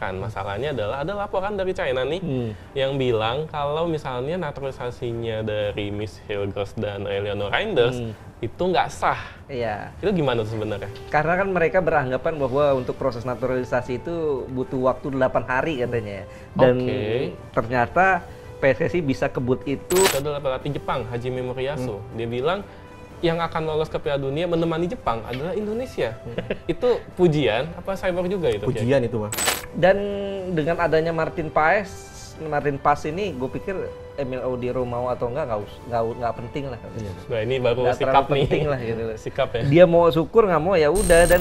Kan masalahnya adalah ada laporan dari China nih hmm. yang bilang kalau misalnya naturalisasinya dari Miss Hilgers dan Eleanor Reinders hmm. itu nggak sah. Iya. Itu gimana tuh sebenarnya? Karena kan mereka beranggapan bahwa untuk proses naturalisasi itu butuh waktu 8 hari katanya. Dan okay. ternyata PSSI bisa kebut itu. Itu adalah pelatih Jepang, Hajime Moriyasu. Hmm. Dia bilang yang akan lolos ke Piala Dunia menemani Jepang adalah Indonesia. Hmm. itu pujian apa cyber juga itu? Pujian itu, Bang. Dan dengan adanya Martin Paes, Martin Paes ini gue pikir Emil Audiro mau atau enggak nggak nggak nggak penting lah. Iya. Nah, ini baru gak sikap nih. penting lah gitu. Sikap ya. Dia mau syukur nggak mau ya udah dan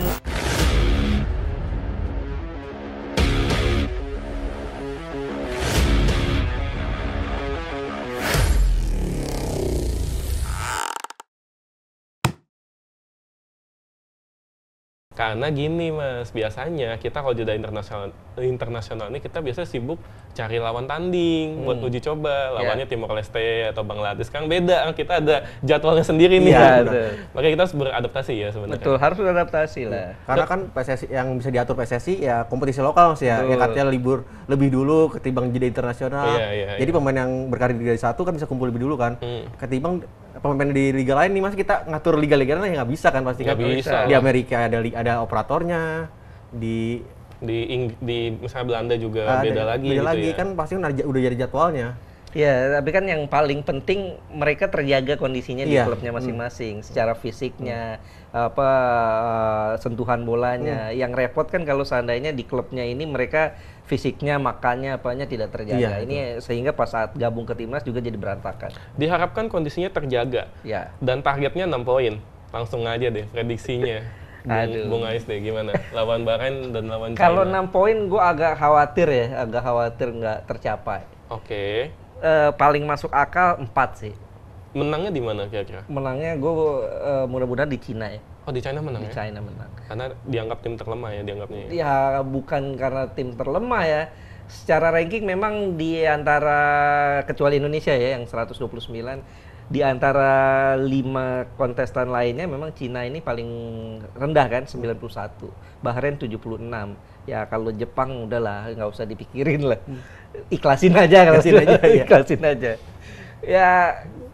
Karena gini mas, biasanya kita kalau jeda internasional internasional ini kita biasa sibuk cari lawan tanding hmm. buat uji coba. Ya. Lawannya yeah. Timor Leste atau Bangladesh. Kan beda, kita ada jadwalnya sendiri nih. Yeah, iya, kan? Makanya kita harus beradaptasi ya sebenarnya. Betul, harus beradaptasi lah. Iya. Karena kan PSSI yang bisa diatur PSSI ya kompetisi lokal mas ya. ya betul. Ya katanya libur lebih dulu ketimbang jeda internasional. Yeah, yeah, Jadi yeah. pemain yang berkarir di satu kan bisa kumpul lebih dulu kan. Hmm. Ketimbang pemain di liga lain nih mas kita ngatur liga-liga lain ya, nggak bisa kan pasti kan? nggak kan? bisa di Amerika ada ada operatornya di di Ing di misalnya Belanda juga ada, beda lagi beda gitu lagi ya. kan pasti udah jadi jadwalnya Ya, tapi kan yang paling penting mereka terjaga kondisinya yeah. di iya. klubnya masing-masing, hmm. secara fisiknya, apa uh, sentuhan bolanya. Hmm. Yang repot kan kalau seandainya di klubnya ini mereka fisiknya, makannya, apanya tidak terjaga. Iya, ini sehingga pas saat gabung ke timnas juga jadi berantakan. Diharapkan kondisinya terjaga. Ya. Dan targetnya 6 poin. Langsung aja deh prediksinya. Aduh. Bung Ais deh gimana? Lawan Bahrain dan lawan China. Kalau 6 poin gue agak khawatir ya, agak khawatir nggak tercapai. Oke. Okay. Uh, eh, paling masuk akal 4 sih. Menangnya di mana kira-kira? Menangnya gue uh, mudah-mudahan di Cina ya. Oh di China menang di ya? menang. Karena dianggap tim terlemah ya dianggapnya. Ya, ya bukan karena tim terlemah ya. Secara ranking memang di antara kecuali Indonesia ya yang 129 di antara lima kontestan lainnya memang Cina ini paling rendah kan 91 Bahrain 76 ya kalau Jepang udahlah nggak usah dipikirin lah hmm. ikhlasin aja ikhlasin aja iya. ikhlasin aja ya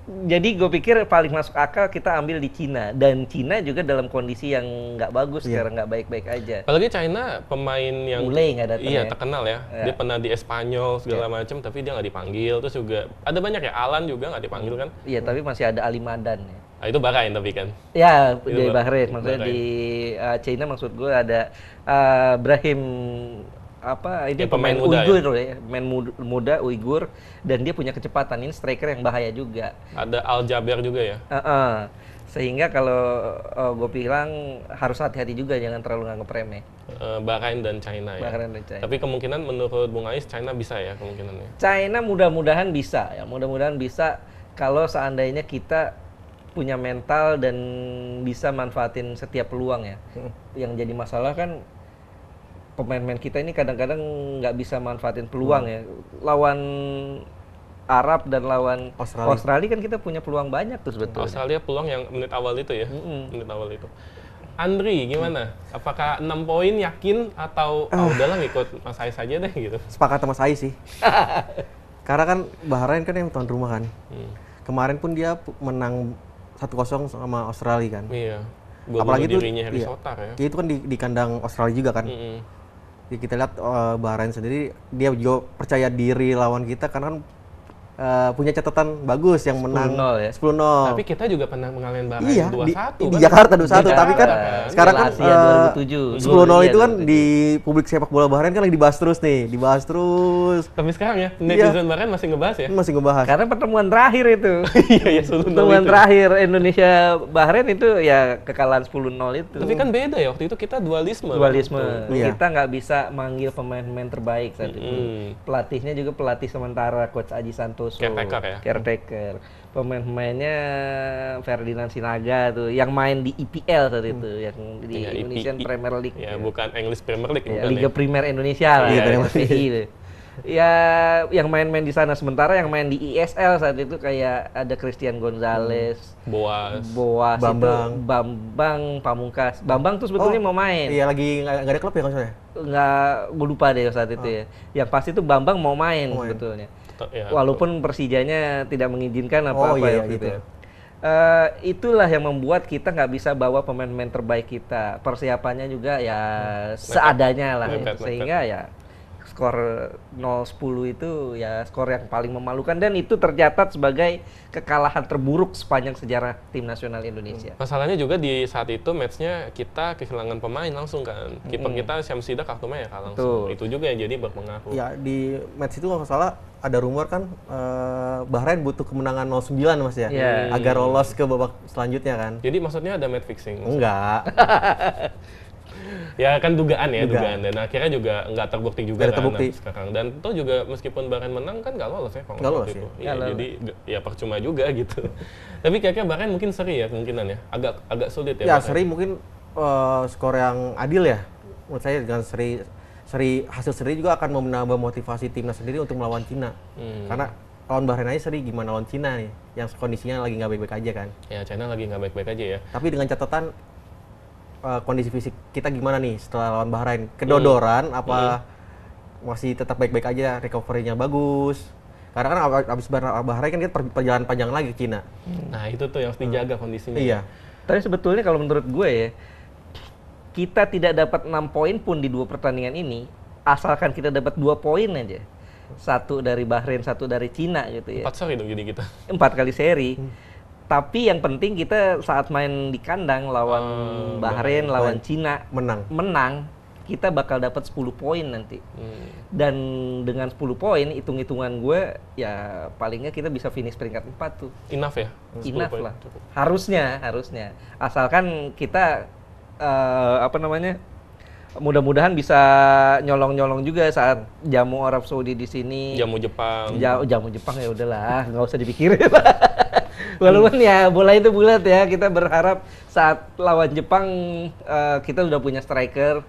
jadi gue pikir paling masuk akal kita ambil di Cina dan Cina juga dalam kondisi yang nggak bagus yeah. sekarang nggak baik-baik aja. Apalagi China pemain yang mulai nggak datang. Iya ya. terkenal ya. Yeah. Dia pernah di Espanyol segala yeah. macam tapi dia nggak dipanggil terus juga ada banyak ya Alan juga nggak dipanggil kan? Iya yeah, tapi masih ada Ali Madan ya. Ah, itu Bahrain tapi kan? Ya, itu di Bahrain. Maksudnya Bahrain. di uh, China maksud gue ada uh, eh, Brahim apa ya, ini ya, pemain, muda Uighur ya. ya, pemain muda Uighur dan dia punya kecepatan ini striker yang bahaya juga. Ada Al Jaber juga ya. Uh -uh. Sehingga kalau uh, eh, gue bilang harus hati-hati juga jangan terlalu nganggep remeh. Uh, Bahrain dan China ya. Bahrain dan China. Tapi kemungkinan menurut Bung Ais China bisa ya kemungkinannya. China mudah-mudahan bisa ya, mudah-mudahan bisa kalau seandainya kita punya mental dan bisa manfaatin setiap peluang ya. Hmm. Yang jadi masalah kan pemain-pemain kita ini kadang-kadang nggak bisa manfaatin peluang hmm. ya. Lawan Arab dan lawan Australia. Australia kan kita punya peluang banyak tuh sebetulnya. Australia peluang yang menit awal itu ya, mm -hmm. menit awal itu. Andri gimana? Apakah 6 poin yakin atau uh. oh, udahlah ikut Mas Ais aja deh gitu? Sepakat sama Ais sih. Karena kan Bahrain kan yang tuan rumah kan. Hmm. Kemarin pun dia menang 1-0 sama Australia kan. Iya. Buat Apalagi itu dirinya iya. Harry iya, Sotar ya. Itu kan di, di kandang Australia juga kan. Mm -hmm ya kita lihat uh, Bahrain sendiri dia juga percaya diri lawan kita karena kan uh, punya catatan bagus yang 10 menang 10-0 ya. 10-0. Tapi kita juga pernah mengalami Bahrain iya, 2-1 di, kan? di Jakarta 2-1, Jakarta, tapi kan, ya. sekarang kan eh, uh, 10-0 iya, itu kan 2007. di publik sepak bola Bahrain kan lagi dibahas terus nih, dibahas terus. Tapi sekarang ya iya. netizen iya. Bahrain masih ngebahas ya? Masih ngebahas. Karena pertemuan terakhir itu. iya, ya, pertemuan itu. terakhir Indonesia Bahrain itu ya kekalahan 10-0 itu. Tapi kan beda ya waktu itu kita dualisme. Dualisme. Kan? Iya. Kita nggak bisa manggil pemain-pemain terbaik saat mm -hmm. itu. Pelatihnya juga pelatih sementara coach Aji Santo Cardoso, caretaker ya. Caretaker. Pemain-pemainnya Ferdinand Sinaga tuh yang main di EPL tadi itu hmm. yang di ya, Indonesian IP, Premier League. Ya, ya, bukan English Premier League ya, bukan Liga ya. Primer Indonesia lah. Liga Premier iya, League. Gitu. ya yang main-main di sana sementara yang main di ISL e saat itu kayak ada Christian Gonzalez, hmm. Boas, Boas Bambang, itu, Bambang Pamungkas. Oh. Bambang tuh sebetulnya oh, mau main. Iya lagi nggak ada klub ya kalau saya. Nggak, ya? gue lupa deh saat itu oh. ya. Yang pasti itu Bambang mau main oh, sebetulnya. Ya Ya, walaupun Persijanya tidak mengizinkan apa-apa oh, iya, ya gitu. Uh, itulah yang membuat kita nggak bisa bawa pemain-pemain terbaik kita. Persiapannya juga ya hmm. seadanya lah, ya. sehingga ya skor 0-10 eh, itu ya skor yang paling memalukan dan itu tercatat sebagai kekalahan terburuk sepanjang sejarah tim nasional Indonesia. Hmm. Masalahnya juga di saat itu matchnya kita kehilangan pemain langsung kan. Kiper hmm. kita Syamsida kartu merah langsung. Tuh. Itu juga yang jadi berpengaruh. Ya di match itu kalau salah ada rumor kan uh, Bahrain butuh kemenangan 09 Mas ya yeah. agar lolos ke babak selanjutnya kan. Jadi maksudnya ada match fixing? Enggak. ya kan dugaan ya dugaan, dugaan. dan akhirnya juga nggak terbukti juga kan terbukti. sekarang dan tuh juga meskipun Bahrain menang kan nggak lolos ya kalau nggak lolos itu. Ya. Ya, ya, jadi ya percuma juga gitu tapi kayaknya Bahrain mungkin seri ya kemungkinan ya agak agak sulit ya ya seri mungkin uh, skor yang adil ya menurut saya dengan seri seri hasil seri juga akan menambah motivasi timnas sendiri untuk melawan Cina hmm. karena lawan Bahrain aja seri gimana lawan Cina nih yang kondisinya lagi nggak baik-baik aja kan ya Cina lagi nggak baik-baik aja ya tapi dengan catatan uh, kondisi fisik kita gimana nih setelah lawan Bahrain? Kedodoran hmm. apa hmm. masih tetap baik-baik aja recovery-nya bagus? Karena kan abis Bahrain kan kita perjalanan panjang lagi ke Cina. Mm. Nah, itu tuh yang harus dijaga hmm. kondisinya. Iya. Tapi sebetulnya kalau menurut gue ya, kita tidak dapat 6 poin pun di dua pertandingan ini, asalkan kita dapat dua poin aja. Satu dari Bahrain, satu dari Cina gitu ya. Empat seri dong jadi kita. Empat kali seri. Hmm tapi yang penting kita saat main di kandang lawan hmm, Bahrain, lawan Cina menang. Menang kita bakal dapat 10 poin nanti. Hmm. Dan dengan 10 poin hitung-hitungan gue ya palingnya kita bisa finish peringkat 4 tuh. Enough ya? Enough point. lah. Cukup. Harusnya, harusnya. Asalkan kita uh, apa namanya? mudah-mudahan bisa nyolong-nyolong juga saat jamu Arab Saudi di sini. Jamu Jepang. Ja jamu Jepang ya udahlah, nggak usah dipikirin. Walaupun ya bola itu bulat ya, kita berharap saat lawan Jepang uh, kita sudah punya striker.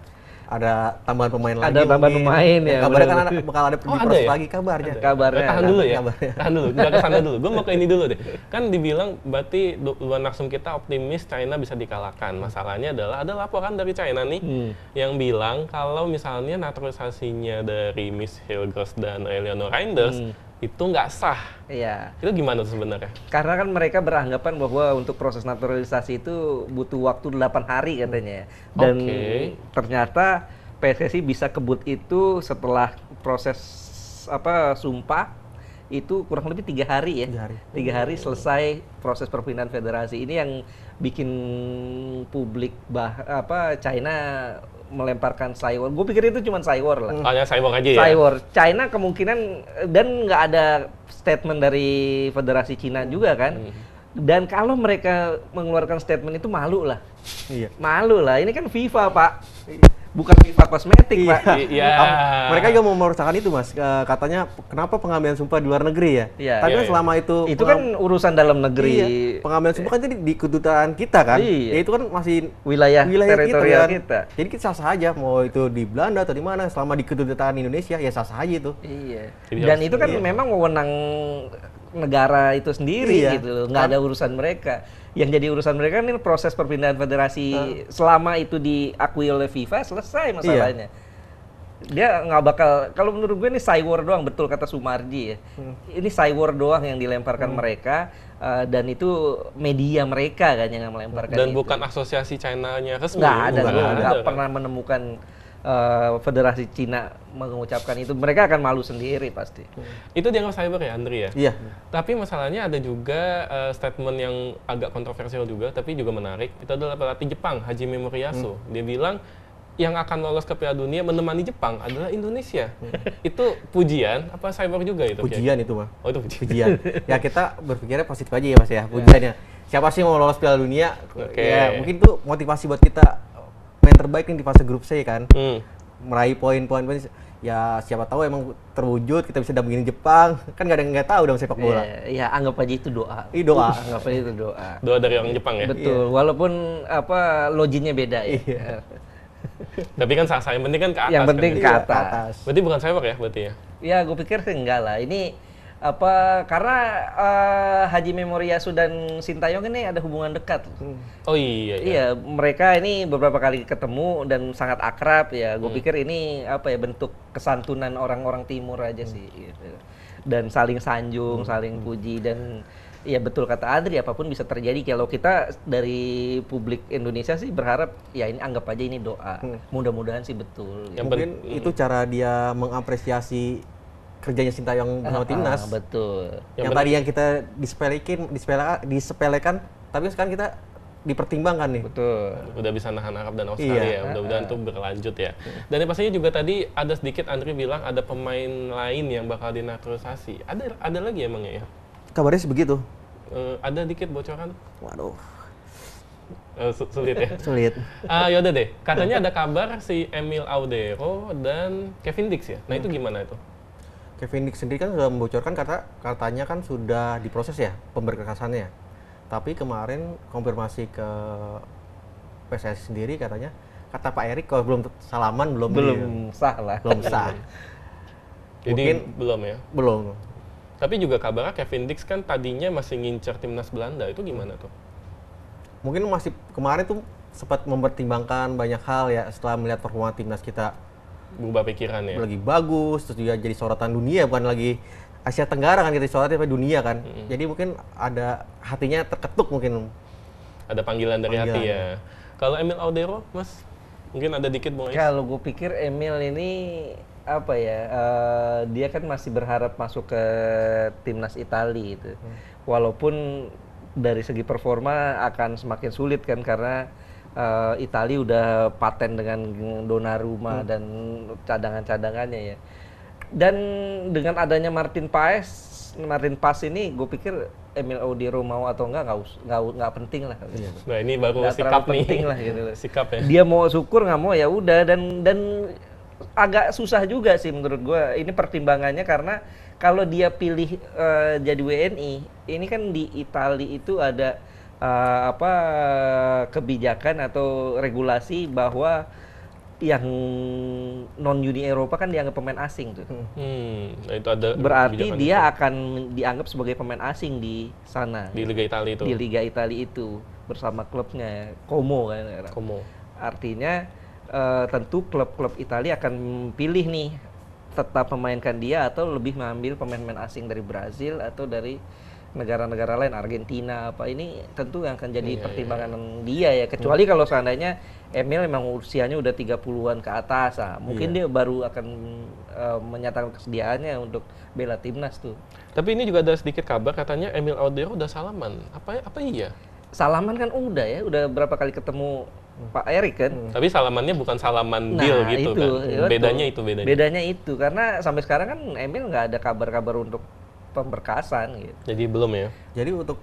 Ada tambahan pemain ada lagi. Ada tambahan mungkin. pemain ya. ya kabarnya kan anak bakal ada oh, ada ya? lagi kabarnya. Ada. Kabarnya. Ya, tahan dulu ya. Kabarnya. Tahan dulu, enggak kesana dulu. Gue mau ke ini dulu deh. Kan dibilang berarti dua naksum kita optimis China bisa dikalahkan. Masalahnya adalah ada laporan dari China nih hmm. yang bilang kalau misalnya naturalisasinya dari Miss Hilgers dan Eleanor Reinders hmm itu nggak sah. Iya. Itu gimana sebenarnya? Karena kan mereka beranggapan bahwa untuk proses naturalisasi itu butuh waktu 8 hari katanya. Ya. Dan okay. ternyata PSSI bisa kebut itu setelah proses apa sumpah itu kurang lebih tiga hari ya. Tiga hari. Tiga hari selesai proses perpindahan federasi. Ini yang bikin publik bah apa China melemparkan cyber. Gue pikir itu cuma cyber lah. Hanya cyber aja ya. Cyber. China kemungkinan dan nggak ada statement dari Federasi Cina juga kan. Hmm. Dan kalau mereka mengeluarkan statement itu malu lah. Iya. Malu lah. Ini kan FIFA, Pak. Iya bukan sifat kosmetik iya, pak. Iya. iya. Mereka juga mau merusakkan itu mas. Eh, katanya kenapa pengambilan sumpah di luar negeri ya? Iya. Tapi iya, kan iya. selama itu itu kan urusan dalam negeri. Iya. Pengambilan sumpah kan jadi di kedutaan kita kan. Iya. Ya itu kan masih wilayah, wilayah teritorial kita, kan? kita. Jadi kita sah-sah aja mau itu di Belanda atau di mana selama di kedutaan Indonesia ya sah-sah aja itu. Iya. Dan itu kan iya. memang wewenang negara itu sendiri iya. gitu, nggak kan- ada urusan mereka yang jadi urusan mereka kan ini proses perpindahan federasi uh. selama itu diakui oleh FIFA selesai iya. masalahnya. Iya. Dia nggak bakal kalau menurut gue ini cyber doang betul kata Sumarji ya. Hmm. Ini cyber doang yang dilemparkan hmm. mereka uh, dan itu media mereka kan yang melemparkan dan itu. bukan asosiasi China-nya resmi. Nggak ada, nggak pernah menemukan uh, Federasi Cina mengucapkan itu, mereka akan malu sendiri pasti. Hmm. Itu dianggap cyber ya, Andri ya? Iya. Tapi masalahnya ada juga uh, statement yang agak kontroversial juga, tapi juga menarik. Itu adalah pelatih Jepang, Hajime Moriyasu. Hmm. Dia bilang yang akan lolos ke Piala Dunia menemani Jepang adalah Indonesia. Hmm. Itu pujian apa cyber juga itu? Pujian itu, Pak. Oh, itu pujian. pujian. ya kita berpikirnya positif aja ya, Mas ya. Pujiannya. Ya. Siapa sih mau lolos Piala Dunia? Okay. Ya, mungkin tuh motivasi buat kita pemain terbaik nih di fase grup C kan. Hmm. Meraih poin-poin ya siapa tahu emang terwujud kita bisa dampingin Jepang kan gak ada nggak tahu dong sepak bola ya, ya anggap aja itu doa I doa anggap aja itu doa doa dari orang Jepang ya betul yeah. walaupun apa loginya beda ya yeah. Iya. tapi kan sah sah yang penting kan ke atas yang penting kan? ke, iya, atas. atas berarti bukan saya pak ya berarti ya ya gue pikir sih enggak lah ini apa karena uh, Haji Memoriasu dan Sintayong ini ada hubungan dekat. Oh iya, iya. Iya, mereka ini beberapa kali ketemu dan sangat akrab ya. Gue hmm. pikir ini apa ya bentuk kesantunan orang-orang timur aja hmm. sih gitu. Dan saling sanjung, hmm. saling hmm. puji dan ya betul kata Adri apapun bisa terjadi kalau kita dari publik Indonesia sih berharap ya ini anggap aja ini doa hmm. mudah-mudahan sih betul Ya, gitu. mungkin hmm. itu cara dia mengapresiasi kerjanya yang bersama uh, ah, timnas. Uh, betul. Yang, yang tadi yang kita disepelekin, disepelekan, disepelekan, tapi sekarang kita dipertimbangkan nih. Betul. Udah bisa nahan Arab dan Australia iya. ya. Ah, Mudah-mudahan uh, tuh berlanjut ya. Iya. Dan yang pastinya juga tadi ada sedikit Andri bilang ada pemain lain yang bakal dinaturalisasi. Ada ada lagi emangnya ya? Kabarnya sih begitu. Uh, ada dikit bocoran? Waduh. Uh, sulit ya? sulit. Uh, yaudah deh, katanya ada kabar si Emil Audero dan Kevin Dix ya? Nah itu gimana itu? Kevin Nick sendiri kan sudah membocorkan kata katanya kan sudah diproses ya pemberkasannya. Tapi kemarin konfirmasi ke PSSI sendiri katanya kata Pak Erik kalau belum salaman belum belum di, sah lah. Belum sah. Jadi Mungkin, belum ya? Belum. Tapi juga kabarnya Kevin Dix kan tadinya masih ngincer timnas Belanda itu gimana tuh? Mungkin masih kemarin tuh sempat mempertimbangkan banyak hal ya setelah melihat performa timnas kita berubah pikiran ya. Lagi bagus, terus juga jadi sorotan dunia bukan lagi Asia Tenggara kan jadi sorotan tapi dunia kan. Mm-hmm. Jadi mungkin ada hatinya terketuk mungkin. Ada panggilan dari panggilan. hati ya. Kalau Emil Audero, Mas, mungkin ada dikit mau. Kalau gue pikir Emil ini apa ya uh, dia kan masih berharap masuk ke timnas Italia itu hmm. walaupun dari segi performa akan semakin sulit kan karena uh, eh, Italia udah paten dengan Donnarumma hmm. dan cadangan-cadangannya ya. Dan dengan adanya Martin Paes, Martin Paes ini gue pikir Emil Audi mau atau enggak nggak nggak enggak penting lah. Iya. Nah ini baru gak sikap nih. penting lah gitu. sikap ya. Dia mau syukur nggak mau ya udah dan dan agak susah juga sih menurut gue. Ini pertimbangannya karena kalau dia pilih uh, jadi WNI, ini kan di Italia itu ada uh, apa kebijakan atau regulasi bahwa yang non Uni Eropa kan dianggap pemain asing tuh. Hmm, hmm itu ada berarti dia itu. akan dianggap sebagai pemain asing di sana. Di Liga Italia itu. Di Liga Italia itu bersama klubnya Como kan. Ya. Como. Artinya uh, tentu klub-klub Italia akan pilih nih tetap memainkan dia atau lebih mengambil pemain-pemain asing dari Brazil atau dari negara-negara lain Argentina apa ini tentu yang akan jadi yeah, iya, pertimbangan yeah. dia ya kecuali hmm. kalau seandainya Emil memang usianya udah 30-an ke atas ah. mungkin yeah. dia baru akan uh, menyatakan kesediaannya untuk bela timnas tuh tapi ini juga ada sedikit kabar katanya Emil Audero udah salaman apa apa iya salaman kan udah ya udah berapa kali ketemu hmm. Pak Erik kan. Hmm. Tapi salamannya bukan salaman nah, deal gitu itu, kan. Ya bedanya itu bedanya. Bedanya itu karena sampai sekarang kan Emil nggak ada kabar-kabar untuk pemberkasan gitu. Jadi belum ya. Jadi untuk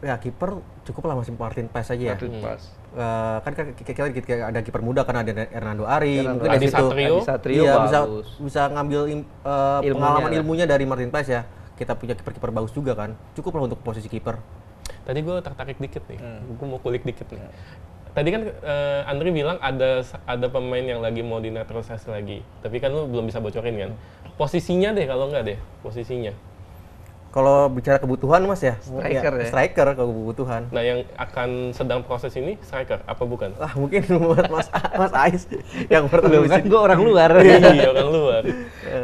ya kiper cukup lah masih Martin Pes aja ya. Martin Pes. Uh, eh, kan kita, kita ada kiper muda karena ada Hernando Ari, ya, mungkin Adi dari Satrio. Iya, bisa bisa ngambil uh, ilmunya pengalaman ilmunya dari Martin Pes ya. Kita punya kiper-kiper bagus juga kan. Cukup lah untuk posisi kiper. Tadi gue tertarik dikit nih, hmm. gue mau kulik dikit nih. Hmm. tadi kan uh, eh, Andri bilang ada ada pemain yang lagi mau dinaturalisasi lagi. Tapi kan lu belum bisa bocorin kan. Hmm. Posisinya deh kalau nggak deh, posisinya. Kalau bicara kebutuhan mas ya, striker ya, ya. striker kalau kebutuhan. Nah yang akan sedang proses ini striker apa bukan? Ah mungkin buat mas mas Ais yang pertama kan gue orang luar. iya orang luar.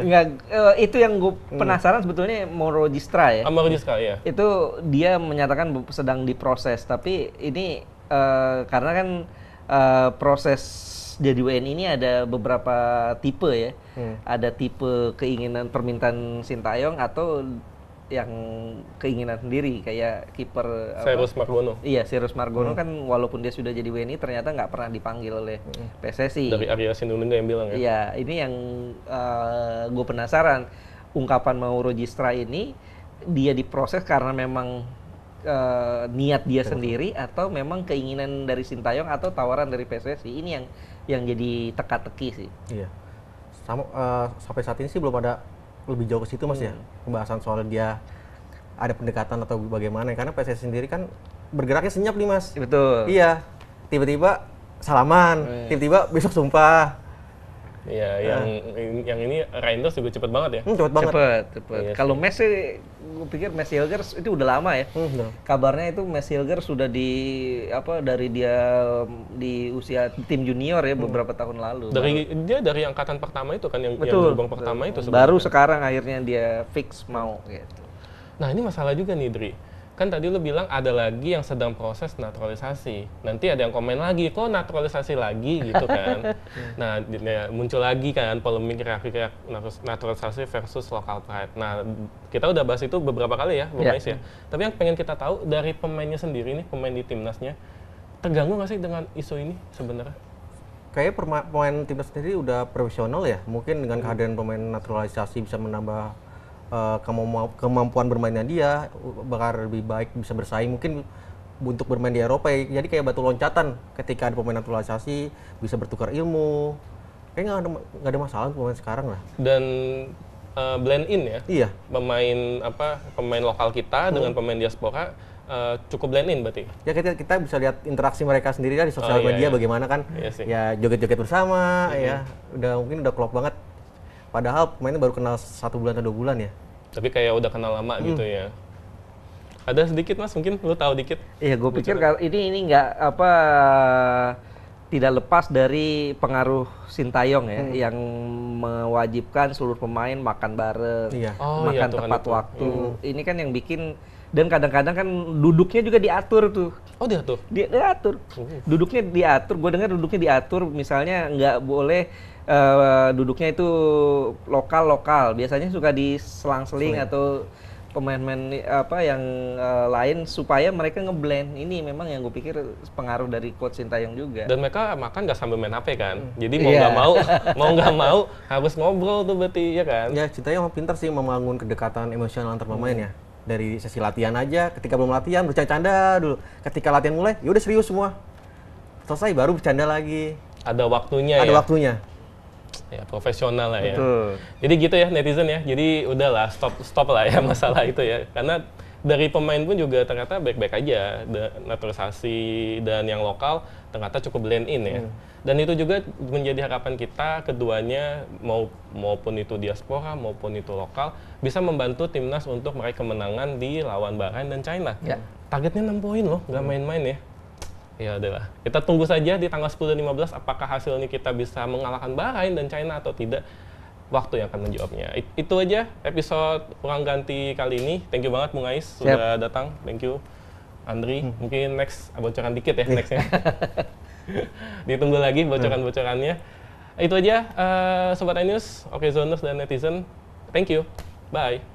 Enggak, eh, itu yang gue hmm. penasaran hmm. sebetulnya Moro registra ya. Ah, Moro ya. Itu dia menyatakan sedang diproses tapi ini uh, karena kan uh, proses jadi WNI ini ada beberapa tipe ya. Hmm. Ada tipe keinginan permintaan Sintayong atau yang keinginan sendiri kayak kiper Cyrus Margono. Iya, Cyrus Margono hmm. kan walaupun dia sudah jadi WNI ternyata nggak pernah dipanggil oleh hmm. PSSI. Dari Arya Sinulinga yang bilang ya. Iya, ini yang uh, eh, gue penasaran ungkapan mau Rojistra ini dia diproses karena memang uh, niat dia sendiri atau memang keinginan dari Sintayong atau tawaran dari PSSI ini yang yang jadi teka-teki sih. Iya. Sama, uh, sampai saat ini sih belum ada lebih jauh ke situ mas ya? hmm. ya pembahasan soal dia ada pendekatan atau bagaimana ya? karena PSS sendiri kan bergeraknya senyap nih mas betul iya tiba-tiba salaman oh, iya. tiba-tiba besok sumpah Iya, nah. yang yang ini Reinders juga cepet banget ya. Hmm, cepet banget. Cepet, cepet. Iya Kalau Messi, gue pikir Messi Hilger itu udah lama ya. Hmm, Kabarnya itu Messi Hilger sudah di apa dari dia di usia tim junior ya hmm. beberapa tahun lalu. Dari baru. dia dari angkatan pertama itu kan yang Betul. yang lubang pertama itu. Sebenarnya. Baru sekarang akhirnya dia fix mau gitu. Nah ini masalah juga nih Dri kan tadi lu bilang ada lagi yang sedang proses naturalisasi. Nanti ada yang komen lagi, kok naturalisasi lagi gitu kan. nah, ya, muncul lagi kan polemik reaksi naturalisasi versus local pride. Nah, kita udah bahas itu beberapa kali ya, Bung yeah. Iya. ya. Tapi yang pengen kita tahu dari pemainnya sendiri nih, pemain di timnasnya, terganggu nggak sih dengan isu ini sebenarnya? Kayaknya pemain timnas sendiri udah profesional ya. Mungkin dengan kehadiran pemain naturalisasi bisa menambah Eh, kemampuan bermainnya dia bakal lebih baik bisa bersaing mungkin untuk bermain di Eropa ya. jadi kayak batu loncatan ketika ada pemain naturalisasi bisa bertukar ilmu kayaknya nggak ada nggak ada masalah untuk pemain sekarang lah dan uh, blend in ya iya pemain apa pemain lokal kita hmm. dengan pemain diaspora Uh, cukup blend in berarti ya kita kita bisa lihat interaksi mereka sendiri lah di sosial oh, iya, media iya. bagaimana kan iya sih. ya joget-joget bersama mm -hmm. ya udah mungkin udah klop banget Padahal pemainnya baru kenal satu bulan atau dua bulan ya. Tapi kayak udah kenal lama hmm. gitu ya. Ada sedikit mas mungkin lu tahu dikit. Iya gue pikir kalau ini ini nggak apa tidak lepas dari pengaruh Sintayong ya hmm. yang mewajibkan seluruh pemain makan bareng, iya. oh, iya, makan iya, tepat kan waktu. Hmm. Ini kan yang bikin dan kadang-kadang kan duduknya juga diatur tuh. Oh diatur? Dia diatur. Oh. Duduknya diatur. Gue dengar duduknya diatur. Misalnya nggak boleh uh, duduknya itu lokal lokal biasanya suka di selang-seling atau pemain-pemain apa yang uh, lain supaya mereka ngeblend ini memang yang gue pikir pengaruh dari coach yang juga dan mereka makan nggak sambil main HP kan hmm. jadi mau iya. nggak yeah. mau mau nggak mau harus ngobrol tuh berarti ya kan ya Sintayong pinter sih membangun kedekatan emosional antar pemain hmm. ya dari sesi latihan aja ketika belum latihan bercanda dulu ketika latihan mulai ya udah serius semua selesai baru bercanda lagi ada waktunya ada ya? waktunya ya profesional lah ya. Betul. Jadi gitu ya netizen ya. Jadi udahlah stop stop lah ya masalah itu ya. Karena dari pemain pun juga ternyata baik-baik aja da, naturalisasi dan yang lokal ternyata cukup blend in ya. Hmm. Dan itu juga menjadi harapan kita keduanya mau maupun itu diaspora maupun itu lokal bisa membantu timnas untuk meraih kemenangan di lawan Bahrain dan China. Ya. Targetnya 6 poin loh, nggak iya. main-main ya. Ya adalah. Kita tunggu saja di tanggal 10 dan 15 apakah hasilnya kita bisa mengalahkan Bahrain dan China atau tidak. Waktu yang akan menjawabnya. It, itu aja episode orang ganti kali ini. Thank you banget Bung Ais Siap. sudah datang. Thank you Andri. Hmm. Mungkin next bocoran dikit ya iya. nextnya. Ditunggu lagi bocoran-bocorannya. Itu aja uh, Sobat News, Oke Zoners dan netizen. Thank you. Bye.